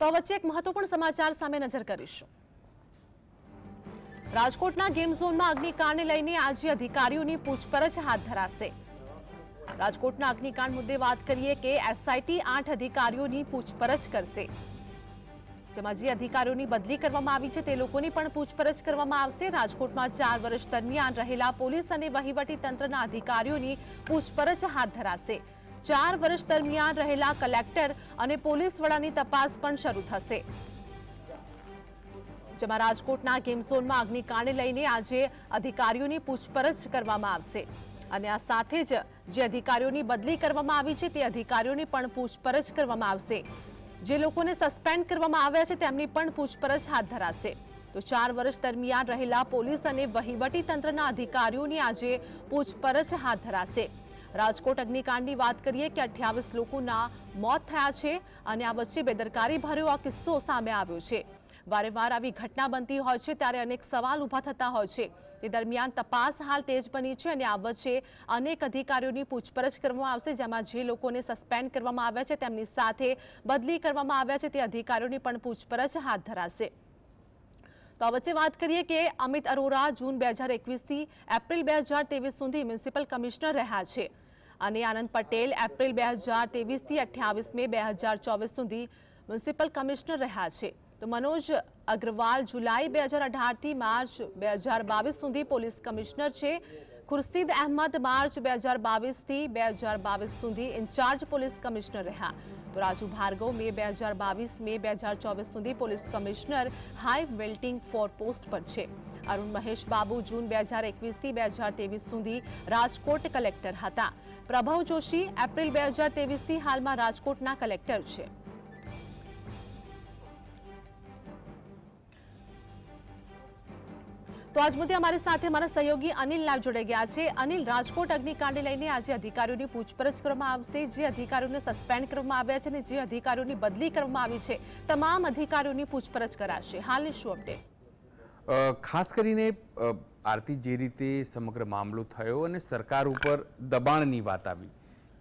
તો વચ્ચે એક મહત્વપૂર્ણ સમાચાર સામે નજર કરીશું રાજકોટના ગેમ ઝોનમાં અગ્નિકાંડને લઈને આજે અધિકારીઓની પૂછપરછ હાથ ધરાશે રાજકોટના અગ્નિકાંડ મુદ્દે વાત કરીએ કે એસઆઈટી આઠ અધિકારીઓની પૂછપરછ કરશે જેમાં જે અધિકારીઓની બદલી કરવામાં આવી છે તે લોકોની પણ પૂછપરછ કરવામાં આવશે રાજકોટમાં ચાર વર્ષ દરમિયાન રહેલા પોલીસ અને વહીવટી તંત્રના અધિકારીઓની પૂછપરછ હાથ ધરાશે ચાર વર્ષ દરમિયાન રહેલા કલેક્ટર અને પોલીસ વડાની તપાસ પણ શરૂ થશે જેમાં રાજકોટના ગેમઝોનમાં અગ્નિકાંડને લઈને આજે અધિકારીઓની પૂછપરછ કરવામાં આવશે અને આ સાથે જ જે અધિકારીઓની બદલી કરવામાં આવી છે તે અધિકારીઓની પણ પૂછપરછ કરવામાં આવશે જે લોકોને સસ્પેન્ડ કરવામાં આવ્યા છે તેમની પણ પૂછપરછ હાથ ધરાશે તો ચાર વર્ષ દરમિયાન રહેલા પોલીસ અને વહીવટી તંત્રના અધિકારીઓની આજે પૂછપરછ હાથ ધરાશે રાજકોટ અગ્નિકાંડની વાત કરીએ કે અઠ્યાવીસ લોકોના મોત થયા છે અને આ વચ્ચે બેદરકારી ભર્યો આ કિસ્સો સામે આવ્યો છે વારેવાર આવી ઘટના બનતી હોય છે ત્યારે અનેક સવાલ ઊભા થતા હોય છે તે દરમિયાન તપાસ હાલ તેજ બની છે અને આ વચ્ચે અનેક અધિકારીઓની પૂછપરછ કરવામાં આવશે જેમાં જે લોકોને સસ્પેન્ડ કરવામાં આવ્યા છે તેમની સાથે બદલી કરવામાં આવ્યા છે તે અધિકારીઓની પણ પૂછપરછ હાથ ધરાશે તો વચ્ચે વાત કરીએ કે અમિત અરોરા જૂન બે હજાર એકવીસથી એપ્રિલ બે હજાર તેવીસ સુધી મ્યુનિસિપલ કમિશનર રહ્યા છે અને આનંદ પટેલ એપ્રિલ 2023 થી 28 મે 2024 સુધી મ્યુનિસિપલ કમિશનર રહ્યા છે તો મનોજ અગ્રવાલ જુલાઈ 2018 થી માર્ચ 2022 સુધી પોલીસ કમિશનર છે ખુર્શીદ અહમદ માર્ચ 2022 થી 2022 સુધી ઇન્ચાર્જ પોલીસ કમિશનર રહ્યા તો રાજુ ભાર્ગવ મે 2022 મે 2024 સુધી પોલીસ કમિશનર હાઈ વેલ્ટિંગ ફોર પોસ્ટ પર છે અરુણ મહેશ બાબુ જૂન બે હજાર એકવીસથી બે હજાર તેવીસ સુધી રાજકોટ કલેક્ટર હતા પ્રભવ જોશી એપ્રિલ બે હજાર ત્રેવીસથી હાલમાં રાજકોટના કલેક્ટર છે તો આજ મુદ્દે અમારી સાથે અમારા સહયોગી અનિલ લાવ જોડાઈ ગયા છે અનિલ રાજકોટ અગ્નિકાંડને લઈને આજે અધિકારીઓની પૂછપરછ કરવામાં આવશે જે અધિકારીઓને સસ્પેન્ડ કરવામાં આવ્યા છે અને જે અધિકારીઓની બદલી કરવામાં આવી છે તમામ અધિકારીઓની પૂછપરછ કરાશે હાલની શું અપડેટ ખાસ કરીને આરતી જે રીતે સમગ્ર મામલો થયો અને સરકાર ઉપર દબાણની વાત આવી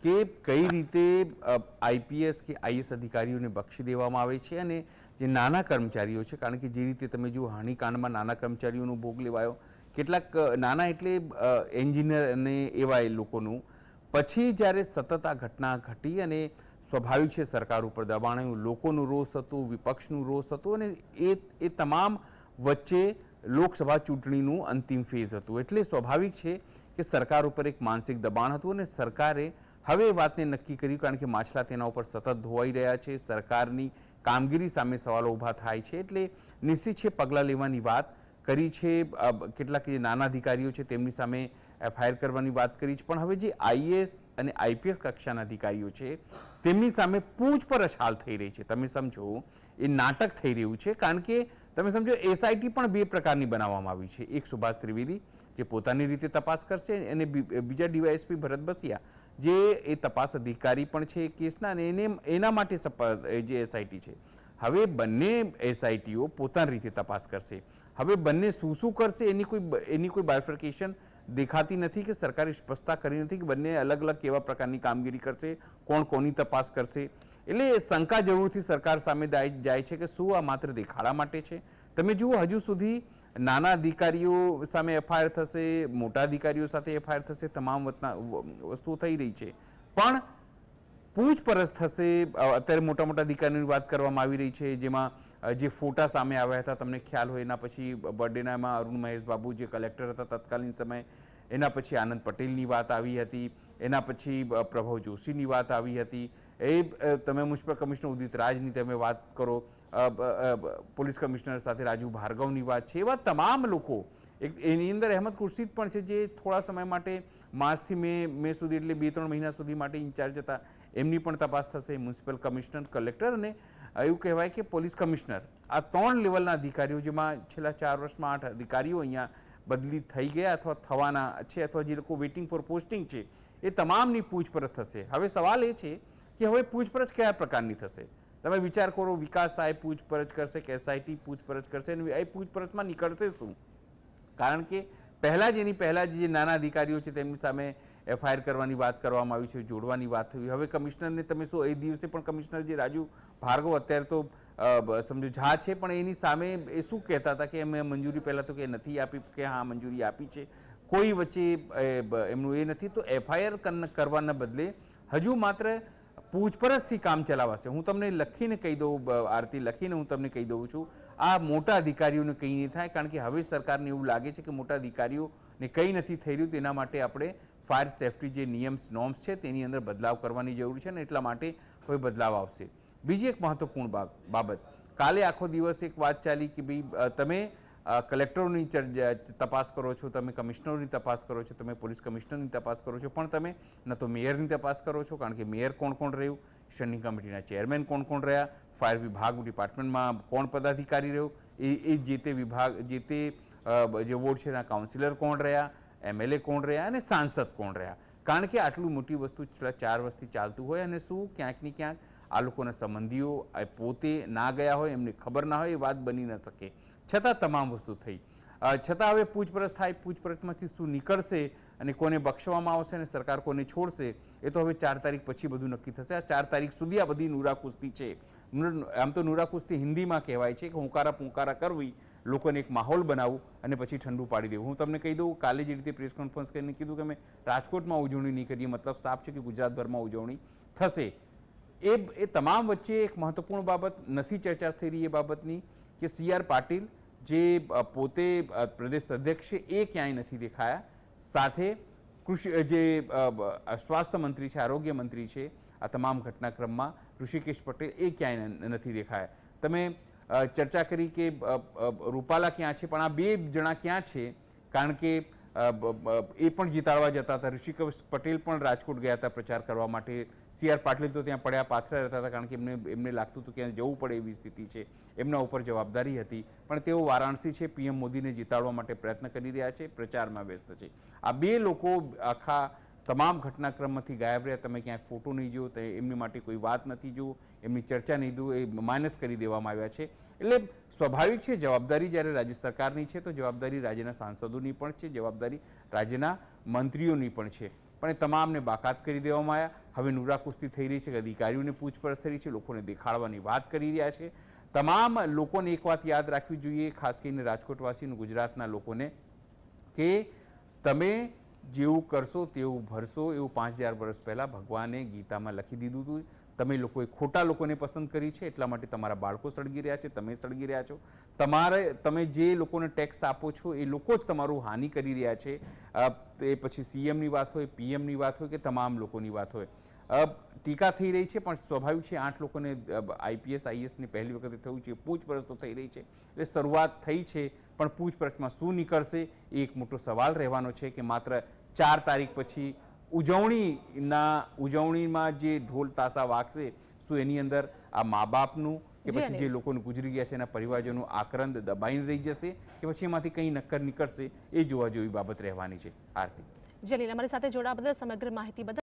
કે કઈ રીતે આઈપીએસ કે આઈએસ અધિકારીઓને બક્ષી દેવામાં આવે છે અને જે નાના કર્મચારીઓ છે કારણ કે જે રીતે તમે જુઓ હાનિકાંડમાં નાના કર્મચારીઓનો ભોગ લેવાયો કેટલાક નાના એટલે એન્જિનિયર અને એવા એ લોકોનું પછી જ્યારે સતત આ ઘટના ઘટી અને સ્વાભાવિક છે સરકાર ઉપર દબાણ લોકોનો રોષ હતો વિપક્ષનું રોષ હતો અને એ એ તમામ વચ્ચે લોકસભા ચૂંટણીનું અંતિમ ફેઝ હતું એટલે સ્વાભાવિક છે કે સરકાર ઉપર એક માનસિક દબાણ હતું અને સરકારે હવે વાતને નક્કી કર્યું કારણ કે માછલા તેના ઉપર સતત ધોવાઈ રહ્યા છે સરકારની કામગીરી સામે સવાલો ઊભા થાય છે એટલે નિશ્ચિત છે પગલાં લેવાની વાત કરી છે કેટલાક જે નાના અધિકારીઓ છે તેમની સામે એફઆઈઆર કરવાની વાત કરી છે પણ હવે જે આઈએએસ અને આઈપીએસ કક્ષાના અધિકારીઓ છે તેમની સામે પૂછપરછ હાલ થઈ રહી છે તમે સમજો એ નાટક થઈ રહ્યું છે કારણ કે તમે સમજો એસઆઈટી પણ બે પ્રકારની બનાવવામાં આવી છે એક સુભાષ ત્રિવેદી જે પોતાની રીતે તપાસ કરશે અને બીજા ડીવાયએસપી ભરત બસિયા જે એ તપાસ અધિકારી પણ છે કેસના અને એને એના માટે જે એસઆઈટી છે હવે બંને એસઆઈટીઓ પોતાની રીતે તપાસ કરશે હવે બંને શું શું કરશે એની કોઈ એની કોઈ બાયફર્કેશન દેખાતી નથી કે સરકારે સ્પષ્ટતા કરી નથી કે બંને અલગ અલગ કેવા પ્રકારની કામગીરી કરશે કોણ કોની તપાસ કરશે એટલે એ શંકા જરૂરથી સરકાર સામે જાય છે કે શું આ માત્ર દેખાડા માટે છે તમે જુઓ હજુ સુધી નાના અધિકારીઓ સામે એફઆઈઆર થશે મોટા અધિકારીઓ સાથે એફઆઈઆર થશે તમામ વસ્તુઓ થઈ રહી છે પણ પૂછપરછ થશે અત્યારે મોટા મોટા અધિકારીની વાત કરવામાં આવી રહી છે જેમાં જે ફોટા સામે આવ્યા હતા તમને ખ્યાલ હોય એના પછી બર્થડેનામાં અરુણ મહેશ બાબુ જે કલેક્ટર હતા તત્કાલીન સમયે એના પછી આનંદ પટેલની વાત આવી હતી એના પછી પ્રભવ જોશીની વાત આવી હતી એ તમે મ્યુનિસિપલ કમિશનર ઉદિત રાજની તમે વાત કરો પોલીસ કમિશનર સાથે રાજુ ભાર્ગવની વાત છે એવા તમામ લોકો એક એની અંદર અહેમદ ખુરશીદ પણ છે જે થોડા સમય માટે માર્ચથી મે મે સુધી એટલે બે ત્રણ મહિના સુધી માટે ઇન્ચાર્જ હતા એમની પણ તપાસ થશે મ્યુનિસિપલ કમિશનર કલેક્ટર અને એવું કહેવાય કે પોલીસ કમિશનર આ ત્રણ લેવલના અધિકારીઓ જેમાં છેલ્લા ચાર વર્ષમાં આઠ અધિકારીઓ અહીંયા બદલી થઈ ગયા અથવા થવાના છે અથવા જે લોકો વેઇટિંગ ફોર પોસ્ટિંગ છે એ તમામની પૂછપરછ થશે હવે સવાલ એ છે કે હવે પૂછપરછ કયા પ્રકારની થશે તમે વિચાર કરો વિકાસ સાહેબ પૂછપરછ કરશે કે એસઆઈટી પૂછપરછ કરશે અને એ પૂછપરછમાં નીકળશે શું કારણ કે પહેલાં જ એની પહેલાં જે નાના અધિકારીઓ છે તેમની સામે એફઆઈઆર કરવાની વાત કરવામાં આવી છે જોડવાની વાત થઈ હવે કમિશનરને તમે શું એ દિવસે પણ કમિશનર જે રાજુ ભાર્ગવ અત્યારે તો સમજો ઝા છે પણ એની સામે એ શું કહેતા હતા કે અમે મંજૂરી પહેલાં તો કે નથી આપી કે હા મંજૂરી આપી છે કોઈ વચ્ચે એમનું એ નથી તો એફઆઈઆર કરવાના બદલે હજુ માત્ર પૂછપરછથી કામ ચલાવાશે હું તમને લખીને કહી દઉં આરતી લખીને હું તમને કહી દઉં છું આ મોટા અધિકારીઓને કંઈ નહીં થાય કારણ કે હવે સરકારને એવું લાગે છે કે મોટા અધિકારીઓને કંઈ નથી થઈ રહ્યું તેના માટે આપણે ફાયર સેફ્ટી જે નિયમ્સ નોર્મ્સ છે તેની અંદર બદલાવ કરવાની જરૂર છે અને એટલા માટે હવે બદલાવ આવશે બીજી એક મહત્વપૂર્ણ બાબત કાલે આખો દિવસ એક વાત ચાલી કે ભાઈ તમે કલેક્ટરોની તપાસ કરો છો તમે કમિશનરોની તપાસ કરો છો તમે પોલીસ કમિશનરની તપાસ કરો છો પણ તમે ન તો મેયરની તપાસ કરો છો કારણ કે મેયર કોણ કોણ રહ્યું સ્ટેન્ડિંગ કમિટીના ચેરમેન કોણ કોણ રહ્યા ફાયર વિભાગ ડિપાર્ટમેન્ટમાં કોણ પદાધિકારી રહ્યો એ એ જે તે વિભાગ જે તે જે વોર્ડ છે એના કાઉન્સિલર કોણ રહ્યા એમએલએ કોણ રહ્યા અને સાંસદ કોણ રહ્યા કારણ કે આટલું મોટી વસ્તુ છેલ્લા ચાર વર્ષથી ચાલતું હોય અને શું ક્યાંક ને ક્યાંક આ લોકોના સંબંધીઓ પોતે ના ગયા હોય એમને ખબર ના હોય એ વાત બની ન શકે છતાં તમામ વસ્તુ થઈ છતાં હવે પૂછપરછ થાય પૂછપરછમાંથી શું નીકળશે અને કોને બક્ષવામાં આવશે અને સરકાર કોને છોડશે એ તો હવે ચાર તારીખ પછી બધું નક્કી થશે આ ચાર તારીખ સુધી આ બધી નુરાકુસ્તી છે આમ તો નુરાકુસ્તી હિન્દીમાં કહેવાય છે કે હુંકારા પુંકારા કરવી લોકોને એક માહોલ બનાવવું અને પછી ઠંડુ પાડી દેવું હું તમને કહી દઉં કાલે જે રીતે પ્રેસ કોન્ફરન્સ કરીને કીધું કે અમે રાજકોટમાં ઉજવણી નહીં કરીએ મતલબ સાફ છે કે ગુજરાતભરમાં ઉજવણી થશે એ એ તમામ વચ્ચે એક મહત્વપૂર્ણ બાબત નથી ચર્ચા થઈ રહી એ બાબતની કે સી આર પાટીલ જે પોતે પ્રદેશ અધ્યક્ષ છે એ ક્યાંય નથી દેખાયા સાથે કૃષિ જે સ્વાસ્થ્ય મંત્રી છે આરોગ્ય મંત્રી છે આ તમામ ઘટનાક્રમમાં ઋષિકેશ પટેલ એ ક્યાંય નથી દેખાયા તમે ચર્ચા કરી કે રૂપાલા ક્યાં છે પણ આ બે જણા ક્યાં છે કારણ કે એ પણ જીતાડવા જતા હતા ઋષિક પટેલ પણ રાજકોટ ગયા હતા પ્રચાર કરવા માટે સી આર પાટીલ તો ત્યાં પડ્યા પાથરા રહેતા હતા કારણ કે એમને એમને લાગતું હતું કે જવું પડે એવી સ્થિતિ છે એમના ઉપર જવાબદારી હતી પણ તેઓ વારાણસી છે પીએમ મોદીને જીતાડવા માટે પ્રયત્ન કરી રહ્યા છે પ્રચારમાં વ્યસ્ત છે આ બે લોકો આખા તમામ ઘટનાક્રમમાંથી ગાયબ રહ્યા તમે ક્યાંય ફોટો નહીં જુઓ તે એમની માટે કોઈ વાત નથી જુઓ એમની ચર્ચા નહીં જુઓ એ માઇનસ કરી દેવામાં આવ્યા છે એટલે સ્વાભાવિક છે જવાબદારી જ્યારે રાજ્ય સરકારની છે તો જવાબદારી રાજ્યના સાંસદોની પણ છે જવાબદારી રાજ્યના મંત્રીઓની પણ છે પણ એ તમામને બાકાત કરી દેવામાં આવ્યા હવે નુરાકુસ્તી થઈ રહી છે કે અધિકારીઓને પૂછપરછ થઈ રહી છે લોકોને દેખાડવાની વાત કરી રહ્યા છે તમામ લોકોને એક વાત યાદ રાખવી જોઈએ ખાસ કરીને રાજકોટવાસી અને ગુજરાતના લોકોને કે તમે જેવું કરશો તેવું ભરશો એવું પાંચ હજાર વર્ષ પહેલાં ભગવાને ગીતામાં લખી દીધું હતું તમે લોકોએ ખોટા લોકોને પસંદ કરી છે એટલા માટે તમારા બાળકો સળગી રહ્યા છે તમે સળગી રહ્યા છો તમારે તમે જે લોકોને ટેક્સ આપો છો એ લોકો જ તમારું હાનિ કરી રહ્યા છે એ પછી સીએમની વાત હોય પીએમની વાત હોય કે તમામ લોકોની વાત હોય ટીકા થઈ રહી છે પણ સ્વાભાવિક છે આઠ લોકોને આઈપીએસ આઈએસની પહેલી વખતે થયું છે પૂછપરછ તો થઈ રહી છે એટલે શરૂઆત થઈ છે પણ પૂછપરછમાં શું નીકળશે એ એક મોટો સવાલ રહેવાનો છે કે માત્ર ચાર તારીખ પછી ઉજવણીના ઉજવણીમાં જે ઢોલ તાસા વાગશે શું એની અંદર આ મા બાપનું કે પછી જે લોકોનું ગુજરી ગયા છે એના પરિવારજોનું આક્રંદ દબાઈને રહી જશે કે પછી એમાંથી કંઈ નક્કર નીકળશે એ જોવા જેવી બાબત રહેવાની છે આરતી જલીલ અમારી સાથે જોડા બદલ સમગ્ર માહિતી બદલ